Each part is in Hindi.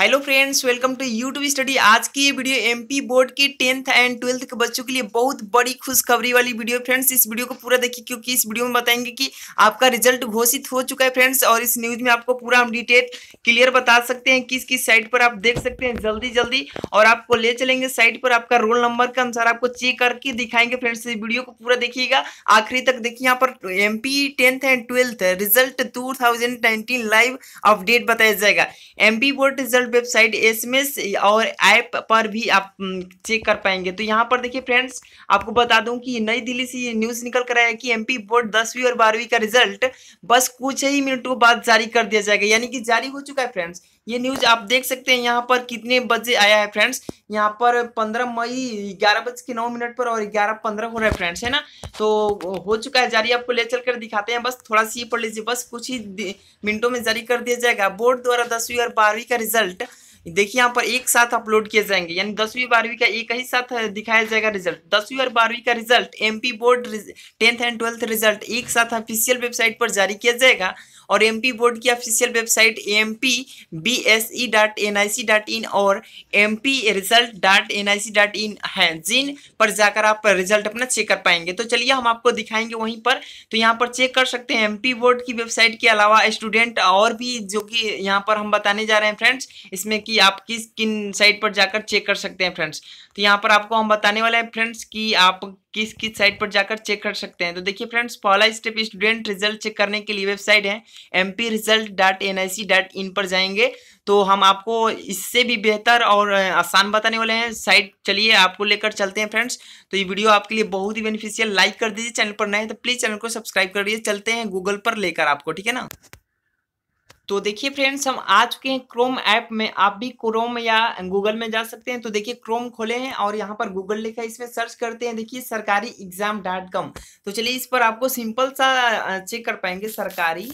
hello friends welcome to YouTube study आज की ये वीडियो एमपी बोर्ड के टेंथ एंड ट्वेल्थ के बच्चों के लिए बहुत बड़ी खुशखबरी वाली वीडियो फ्रेंड्स इस वीडियो को पूरा देखिए क्योंकि इस वीडियो में बताएंगे कि आपका रिजल्ट घोषित हो चुका है फ्रेंड्स और इस न्यूज में आपको पूरा हम डिटेल क्लियर बता सकते हैं किस किस साइट पर आप देख सकते हैं जल्दी जल्दी और आपको ले चलेंगे साइट पर आपका रोल नंबर के अनुसार आपको चेक करके दिखाएंगे फ्रेंड्स इस वीडियो को पूरा देखिएगा आखिरी तक देखिए यहाँ पर M P tenth and twelfth result to live update बताया जाएगा M board result website SMS और ऐप पर भी आप चेक mm, कर पाएंगे तो यहाँ पर देखिए फ्रेंड्स आपको बता दूं कि नई दिल्ली से ये न्यूज़ निकल कर आया है कि एमपी बोर्ड दसवीं और बारहवीं का रिजल्ट बस कुछ ही मिनटों बाद जारी कर दिया जाएगा यानी कि जारी हो चुका है फ्रेंड्स ये न्यूज आप देख सकते हैं यहाँ पर कितने बजे आया है फ्रेंड्स यहाँ पर पंद्रह मई ग्यारह बज के नौ मिनट पर और ग्यारह पंद्रह हो रहा है फ्रेंड्स है ना तो हो चुका है जारी आपको ले चल कर दिखाते हैं बस थोड़ा सी पढ़ लीजिए बस कुछ ही मिनटों में जारी कर दिया जाएगा बोर्ड द्वारा दसवीं और बारहवीं का रिजल्ट देखिए यहाँ पर एक साथ अपलोड किए जाएंगे यानी दसवीं बारहवीं का एक ही साथ दिखाया जाएगा रिजल्ट दसवीं और बारहवीं का result MP board tenth and twelfth result एक साथ ऑफिशियल वेबसाइट पर जारी किया जाएगा और एमपी बोर्ड की official website M P B S E dot N I C dot in और M P result dot N I C dot in है जिन पर जाकर आप रिजल्ट अपना चेक कर पाएंगे तो चलिए हम आपको दिखाएंगे वहीं पर तो यहाँ पर चेक कर सकते हैं एम पी बोर्ड की वेबसाइट के अलावा स्टूडेंट और भी जो कि यहाँ पर हम बताने जा रहे हैं फ्रेंड्स इसमें कि आप किस किन साइट पर जाकर चेक कर सकते हैं फ्रेंड्स तो यहाँ पर आपको हम बताने वाले हैं फ्रेंड्स कि आप किस किस साइट पर जाकर चेक कर सकते हैं तो देखिए फ्रेंड्स पहला स्टेप स्टूडेंट रिजल्ट चेक करने के लिए वेबसाइट है M P result dot N I C dot in पर जाएंगे तो हम आपको इससे भी बेहतर और आसान बताने वाले हैं साइट चलिए आपको लेकर चलते हैं फ्रेंड्स तो ये वीडियो आपके लिए बहुत ही बेनिफिशियल लाइक कर दीजिए चैनल पर नए तो प्लीज़ चैनल को सब्सक्राइब कर दीजिए चलते हैं गूगल पर लेकर आपको ठीक है ना तो देखिए फ्रेंड्स हम आ चुके हैं क्रोम ऐप में आप भी क्रोम या गूगल में जा सकते हैं तो देखिए क्रोम खोले हैं और यहाँ पर गूगल लिखा है इसमें सर्च करते हैं देखिए सरकारी एग्जाम डॉट कॉम तो चलिए इस पर आपको सिंपल सा चेक कर पाएंगे सरकारी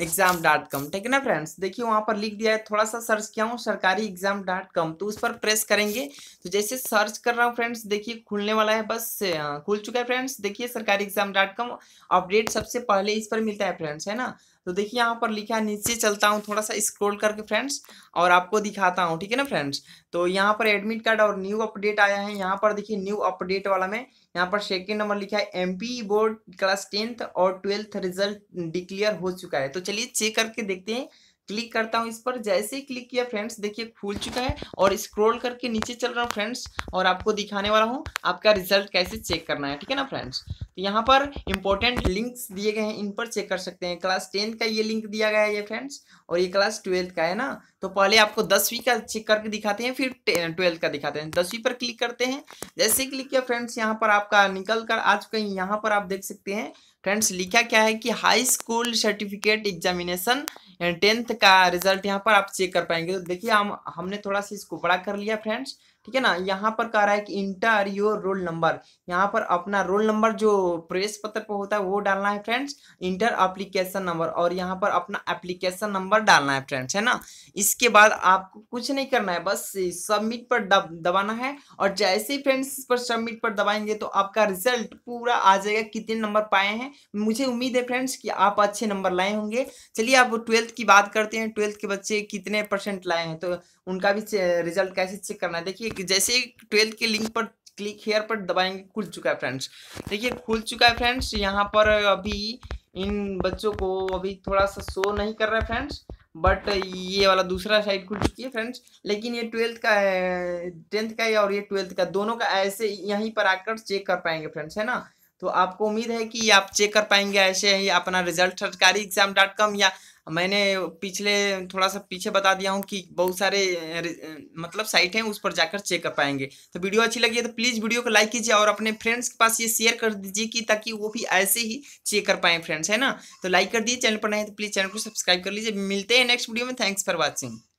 एग्जाम डॉट कॉम ठीक है ना फ्रेंड्स देखिए वहाँ पर लिख दिया है थोड़ा सा सर्च किया हूँ सरकारी एग्जाम डॉट कॉम तो उस पर प्रेस करेंगे तो जैसे सर्च कर रहा हूँ फ्रेंड्स देखिए खुलने वाला है बस खुल चुका है फ्रेंड्स देखिए सरकारी एग्जाम डॉट कॉम अपडेट सबसे पहले इस पर मिलता है फ्रेंड्स है ना तो देखिए यहाँ पर लिखा है नीचे चलता हूँ थोड़ा सा स्क्रॉल करके फ्रेंड्स और आपको दिखाता हूँ ठीक है ना फ्रेंड्स तो यहाँ पर एडमिट कार्ड और न्यू अपडेट आया है यहाँ पर देखिए न्यू अपडेट वाला में यहाँ पर सेकेंड नंबर लिखा है एमपी बोर्ड क्लास टेंथ और ट्वेल्थ रिजल्ट डिक्लेयर हो चुका है तो चलिए चेक करके देखते हैं क्लिक करता हूँ इस पर जैसे ही क्लिक किया फ्रेंड्स देखिए खुल चुका है और स्क्रॉल करके नीचे चल रहा हूँ फ्रेंड्स और आपको दिखाने वाला हूँ आपका रिजल्ट कैसे चेक करना है ठीक है ना फ्रेंड्स तो यहाँ पर इंपॉर्टेंट लिंक्स दिए गए हैं इन पर चेक कर सकते हैं क्लास टेंथ का ये लिंक दिया गया है ये फ्रेंड्स और ये क्लास ट्वेल्थ का है ना तो पहले आपको दसवीं का चेक करके दिखाते हैं फिर ट्वेल्थ का दिखाते हैं दसवीं पर क्लिक करते हैं जैसे क्लिक किया फ्रेंड्स यहाँ पर आपका निकल कर आ चुके हैं यहाँ पर आप देख सकते हैं फ्रेंड्स लिखा क्या है कि high school certificate examination tenth का रिजल्ट यहाँ पर आप चेक कर पाएंगे तो देखिए हम हमने थोड़ा सा इसको बड़ा कर लिया फ्रेंड्स ठीक है ना यहाँ पर कह रहा है कि इंटर योर रोल नंबर यहाँ पर अपना रोल नंबर जो प्रवेश पत्र पर होता है वो डालना है फ्रेंड्स इंटर अप्लीकेशन नंबर और यहाँ पर अपना एप्लीकेशन नंबर डालना है फ्रेंड्स है ना इसके बाद आपको कुछ नहीं करना है बस सबमिट पर दब, दबाना है और जैसे ही फ्रेंड्स इस पर सबमिट पर दबाएंगे तो आपका रिजल्ट पूरा आ जाएगा कितने नंबर पाए हैं मुझे उम्मीद है फ्रेंड्स कि आप अच्छे नंबर लाए होंगे चलिए आप ट्वेल्थ की बात करते हैं ट्वेल्थ के बच्चे कितने परसेंट लाए हैं तो उनका भी रिजल्ट कैसे चेक करना है देखिए देखिए जैसे ट्वेल्थ के लिंक पर क्लिक हेयर पर दबाएंगे खुल चुका है फ्रेंड्स देखिए खुल चुका है फ्रेंड्स यहाँ पर अभी इन बच्चों को अभी थोड़ा सा शो नहीं कर रहा है फ्रेंड्स बट ये वाला दूसरा साइड खुल चुकी है फ्रेंड्स लेकिन ये ट्वेल्थ का है टेंथ का है और ये ट्वेल्थ का दोनों का ऐसे यहीं पर आकर चेक कर पाएंगे फ्रेंड्स है ना तो आपको उम्मीद है कि आप चेक कर पाएंगे ऐसे ही अपना रिजल्ट सरकारी एग्जाम डॉट कॉम या मैंने पिछले थोड़ा सा पीछे बता दिया हूँ कि बहुत सारे मतलब साइट हैं उस पर जाकर चेक कर पाएंगे तो वीडियो अच्छी लगी है तो प्लीज़ वीडियो को लाइक कीजिए और अपने फ्रेंड्स के पास ये शेयर कर दीजिए कि ताकि वो भी ऐसे ही चेक कर पाएँ फ्रेंड्स है ना तो लाइक कर दिए चैनल पर नहीं तो प्लीज़ चैनल को सब्सक्राइब कर लीजिए मिलते हैं नेक्स्ट वीडियो में थैंक्स फॉर वॉचिंग